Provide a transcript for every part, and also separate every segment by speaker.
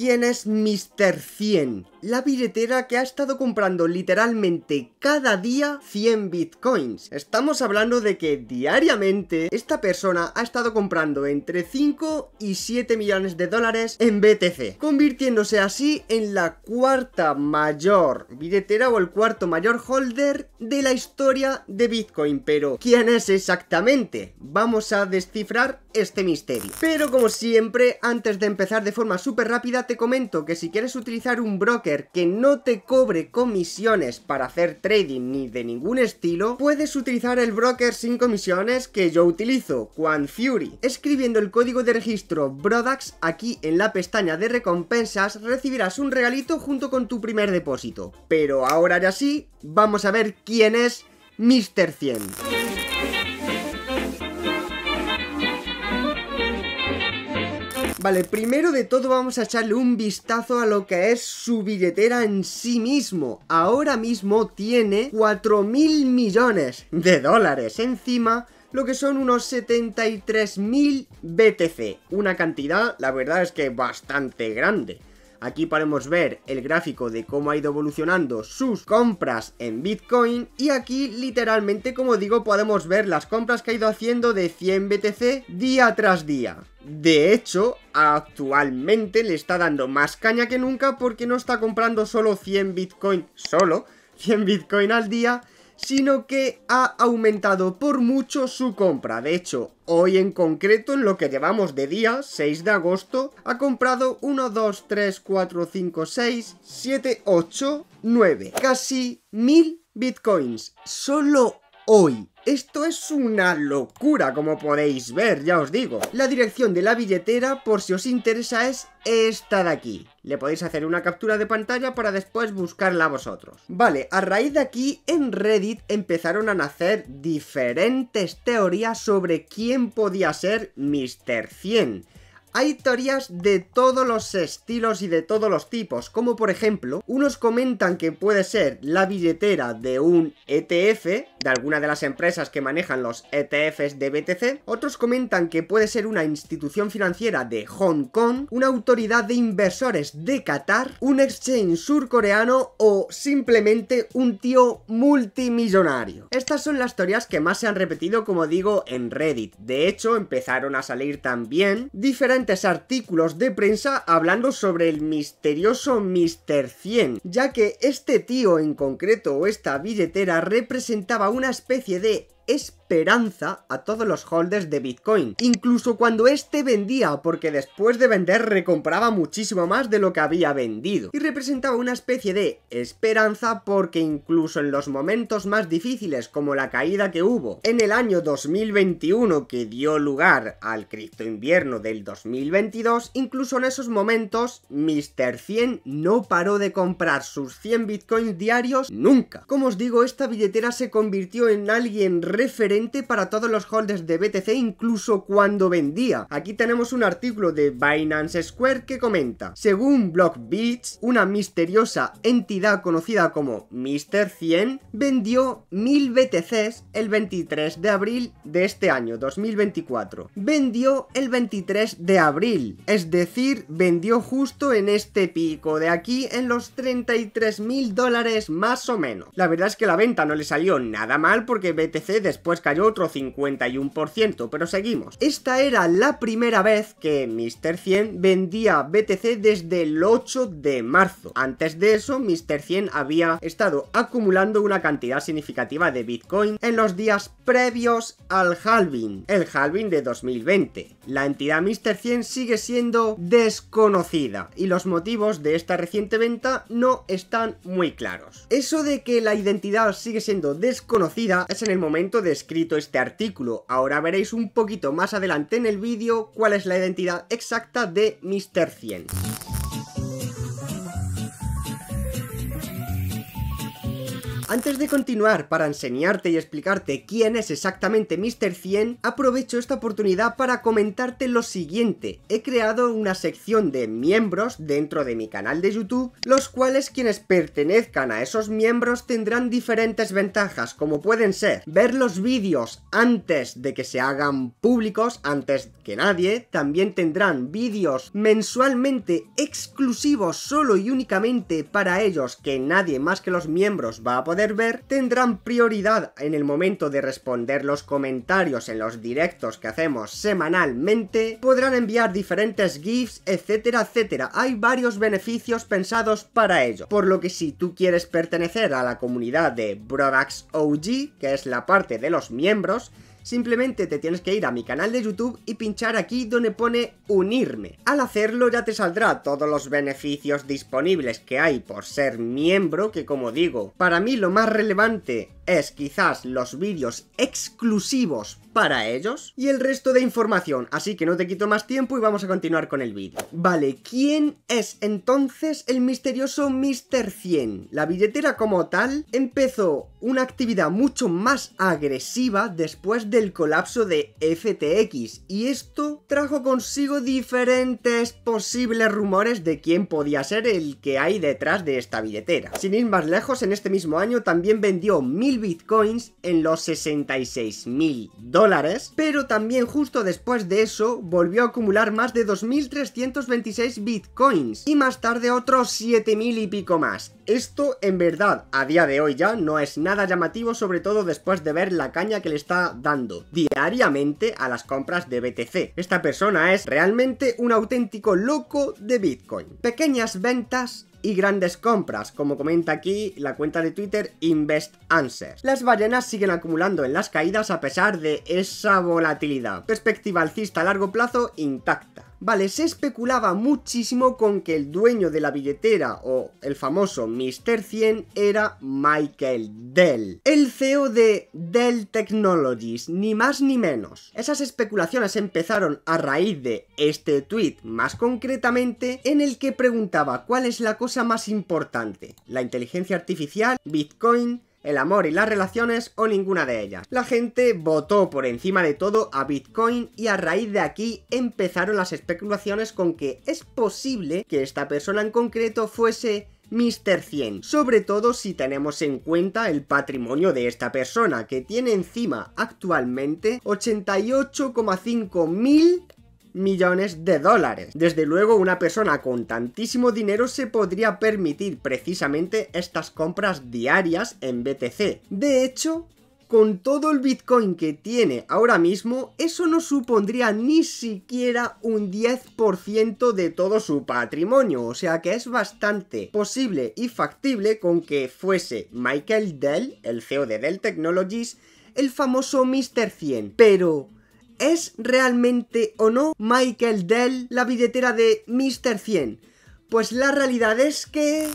Speaker 1: quién es Mr. 100, la billetera que ha estado comprando literalmente cada día 100 bitcoins. Estamos hablando de que diariamente esta persona ha estado comprando entre 5 y 7 millones de dólares en BTC, convirtiéndose así en la cuarta mayor billetera o el cuarto mayor holder de la historia de Bitcoin. Pero, ¿quién es exactamente? Vamos a descifrar este misterio. Pero como siempre, antes de empezar de forma súper rápida, te comento que si quieres utilizar un broker que no te cobre comisiones para hacer trading ni de ningún estilo, puedes utilizar el broker sin comisiones que yo utilizo, QuanFury. Escribiendo el código de registro BRODAX aquí en la pestaña de recompensas recibirás un regalito junto con tu primer depósito. Pero ahora ya sí, vamos a ver quién es Mr. 100. Vale, primero de todo vamos a echarle un vistazo a lo que es su billetera en sí mismo. Ahora mismo tiene 4.000 millones de dólares encima lo que son unos 73.000 BTC. Una cantidad, la verdad es que bastante grande. Aquí podemos ver el gráfico de cómo ha ido evolucionando sus compras en Bitcoin y aquí literalmente como digo podemos ver las compras que ha ido haciendo de 100 BTC día tras día. De hecho, actualmente le está dando más caña que nunca porque no está comprando solo 100 Bitcoin solo, 100 Bitcoin al día, sino que ha aumentado por mucho su compra. De hecho, hoy en concreto, en lo que llevamos de día, 6 de agosto, ha comprado 1, 2, 3, 4, 5, 6, 7, 8, 9, casi 1000 bitcoins. Solo hoy. Esto es una locura, como podéis ver, ya os digo. La dirección de la billetera, por si os interesa, es esta de aquí. Le podéis hacer una captura de pantalla para después buscarla vosotros. Vale, a raíz de aquí, en Reddit empezaron a nacer diferentes teorías sobre quién podía ser Mr. 100 hay teorías de todos los estilos y de todos los tipos, como por ejemplo, unos comentan que puede ser la billetera de un ETF, de alguna de las empresas que manejan los ETFs de BTC, otros comentan que puede ser una institución financiera de Hong Kong, una autoridad de inversores de Qatar, un exchange surcoreano o simplemente un tío multimillonario. Estas son las teorías que más se han repetido, como digo, en Reddit. De hecho, empezaron a salir también diferentes artículos de prensa hablando sobre el misterioso Mr. 100, ya que este tío en concreto o esta billetera representaba una especie de esperanza a todos los holders de Bitcoin, incluso cuando este vendía, porque después de vender recompraba muchísimo más de lo que había vendido, y representaba una especie de esperanza porque incluso en los momentos más difíciles, como la caída que hubo en el año 2021 que dio lugar al cristo invierno del 2022, incluso en esos momentos Mr. 100 no paró de comprar sus 100 bitcoins diarios nunca. Como os digo, esta billetera se convirtió en alguien referente para todos los holders de BTC incluso cuando vendía. Aquí tenemos un artículo de Binance Square que comenta, según Blockbeats, una misteriosa entidad conocida como Mr. 100 vendió 1000 BTCs el 23 de abril de este año, 2024. Vendió el 23 de abril, es decir, vendió justo en este pico de aquí en los 33.000 dólares más o menos. La verdad es que la venta no le salió nada mal porque BTC de después cayó otro 51%, pero seguimos. Esta era la primera vez que Mr. 100 vendía BTC desde el 8 de marzo. Antes de eso, Mr. 100 había estado acumulando una cantidad significativa de Bitcoin en los días previos al halving, el halving de 2020. La entidad Mr. 100 sigue siendo desconocida y los motivos de esta reciente venta no están muy claros. Eso de que la identidad sigue siendo desconocida es en el momento descrito este artículo. Ahora veréis un poquito más adelante en el vídeo cuál es la identidad exacta de Mr. 100. Antes de continuar para enseñarte y explicarte quién es exactamente Mr. 100, aprovecho esta oportunidad para comentarte lo siguiente. He creado una sección de miembros dentro de mi canal de YouTube, los cuales quienes pertenezcan a esos miembros tendrán diferentes ventajas, como pueden ser ver los vídeos antes de que se hagan públicos, antes que nadie, también tendrán vídeos mensualmente exclusivos solo y únicamente para ellos que nadie más que los miembros va a poder tendrán prioridad en el momento de responder los comentarios en los directos que hacemos semanalmente, podrán enviar diferentes GIFs, etcétera, etcétera. Hay varios beneficios pensados para ello, por lo que si tú quieres pertenecer a la comunidad de Brodax OG, que es la parte de los miembros, simplemente te tienes que ir a mi canal de YouTube y pinchar aquí donde pone unirme. Al hacerlo ya te saldrá todos los beneficios disponibles que hay por ser miembro, que como digo, para mí lo más relevante es quizás los vídeos exclusivos para ellos y el resto de información, así que no te quito más tiempo y vamos a continuar con el vídeo. Vale, ¿quién es entonces el misterioso Mr. 100? La billetera como tal empezó una actividad mucho más agresiva después del colapso de FTX y esto trajo consigo diferentes posibles rumores de quién podía ser el que hay detrás de esta billetera. Sin ir más lejos, en este mismo año también vendió mil bitcoins en los 66 mil dólares, pero también justo después de eso volvió a acumular más de 2.326 bitcoins y más tarde otros mil y pico más. Esto en verdad a día de hoy ya no es nada llamativo, sobre todo después de ver la caña que le está dando diariamente a las compras de BTC. Esta persona es realmente un auténtico loco de Bitcoin. Pequeñas ventas y grandes compras, como comenta aquí la cuenta de Twitter Invest Answers. Las ballenas siguen acumulando en las caídas a pesar de esa volatilidad. Perspectiva alcista a largo plazo intacta. Vale, se especulaba muchísimo con que el dueño de la billetera o el famoso Mr. 100 era Michael Dell, el CEO de Dell Technologies, ni más ni menos. Esas especulaciones empezaron a raíz de este tweet, más concretamente, en el que preguntaba cuál es la cosa más importante, la inteligencia artificial, Bitcoin, el amor y las relaciones o ninguna de ellas. La gente votó por encima de todo a Bitcoin y a raíz de aquí empezaron las especulaciones con que es posible que esta persona en concreto fuese Mr. 100, sobre todo si tenemos en cuenta el patrimonio de esta persona, que tiene encima actualmente 88,5 mil millones de dólares. Desde luego, una persona con tantísimo dinero se podría permitir precisamente estas compras diarias en BTC. De hecho, con todo el Bitcoin que tiene ahora mismo, eso no supondría ni siquiera un 10% de todo su patrimonio, o sea que es bastante posible y factible con que fuese Michael Dell, el CEO de Dell Technologies, el famoso Mr. 100. Pero... ¿Es realmente o no Michael Dell la billetera de Mr. 100? Pues la realidad es que...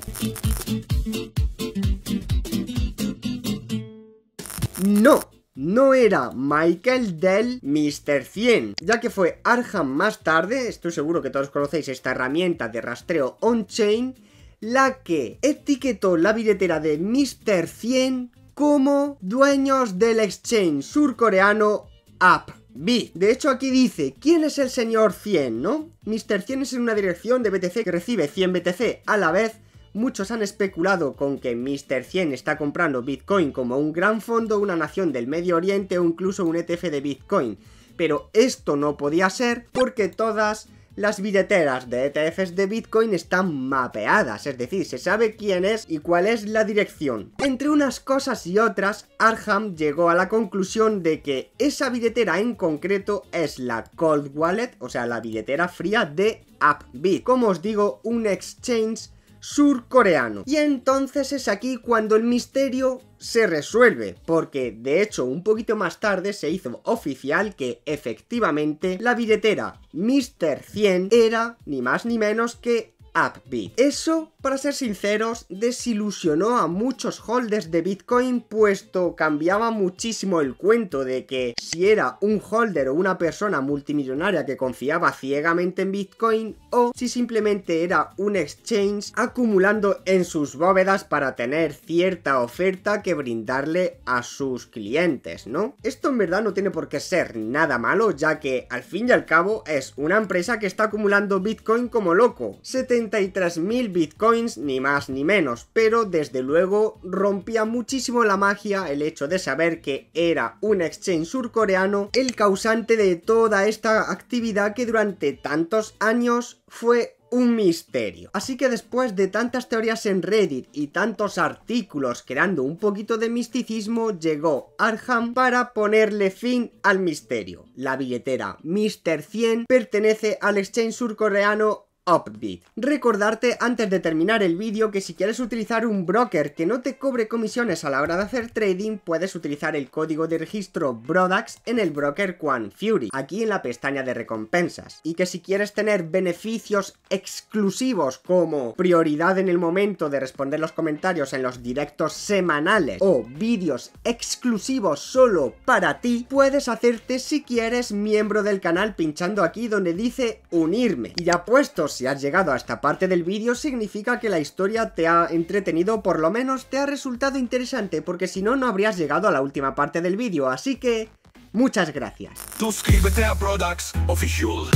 Speaker 1: No, no era Michael Dell Mr. 100, ya que fue Arham más tarde, estoy seguro que todos conocéis esta herramienta de rastreo on-chain, la que etiquetó la billetera de Mr. 100 como dueños del exchange surcoreano App. B. De hecho aquí dice, ¿quién es el señor 100, no? Mr. 100 es en una dirección de BTC que recibe 100 BTC a la vez. Muchos han especulado con que Mr. 100 está comprando Bitcoin como un gran fondo, una nación del Medio Oriente o incluso un ETF de Bitcoin. Pero esto no podía ser porque todas las billeteras de ETFs de Bitcoin están mapeadas, es decir, se sabe quién es y cuál es la dirección. Entre unas cosas y otras, Arham llegó a la conclusión de que esa billetera en concreto es la Cold Wallet, o sea, la billetera fría de AppBit, Como os digo, un exchange surcoreano. Y entonces es aquí cuando el misterio se resuelve, porque de hecho un poquito más tarde se hizo oficial que efectivamente la billetera Mr. 100 era ni más ni menos que Upbeat. Eso para ser sinceros, desilusionó a muchos holders de Bitcoin puesto cambiaba muchísimo el cuento de que si era un holder o una persona multimillonaria que confiaba ciegamente en Bitcoin o si simplemente era un exchange acumulando en sus bóvedas para tener cierta oferta que brindarle a sus clientes, ¿no? Esto en verdad no tiene por qué ser nada malo ya que al fin y al cabo es una empresa que está acumulando Bitcoin como loco, 73.000 Bitcoin ni más ni menos, pero desde luego rompía muchísimo la magia el hecho de saber que era un exchange surcoreano el causante de toda esta actividad que durante tantos años fue un misterio. Así que después de tantas teorías en Reddit y tantos artículos creando un poquito de misticismo, llegó Arham para ponerle fin al misterio. La billetera Mr. 100 pertenece al exchange surcoreano Upbeat. Recordarte antes de terminar el vídeo que si quieres utilizar un broker que no te cobre comisiones a la hora de hacer trading, puedes utilizar el código de registro BRODAX en el broker QuanFury, aquí en la pestaña de recompensas. Y que si quieres tener beneficios exclusivos como prioridad en el momento de responder los comentarios en los directos semanales o vídeos exclusivos solo para ti, puedes hacerte si quieres miembro del canal pinchando aquí donde dice unirme. Y ya puestos si has llegado a esta parte del vídeo significa que la historia te ha entretenido, por lo menos te ha resultado interesante, porque si no, no habrías llegado a la última parte del vídeo, así que... Muchas gracias. Suscríbete a Products Official.